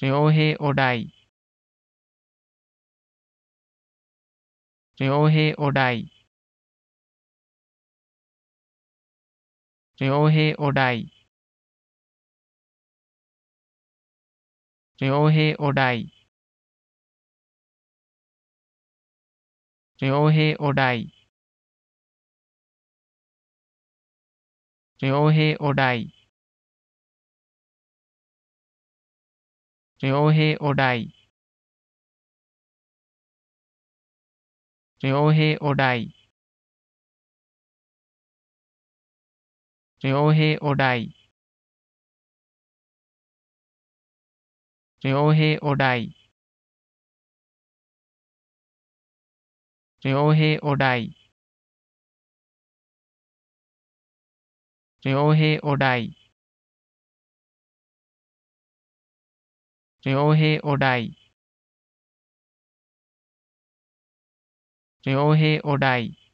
Ryohei Odai Ryohei Odai Ryohei Odai Ryohei Odai Ryohei Odai Ryohei Odai Ryohei Odai Ryohei Odai Ryohei Odai Ryohei Odai Ryohei Odai Ryohei Odai Ryohei Odai Ryohei Odai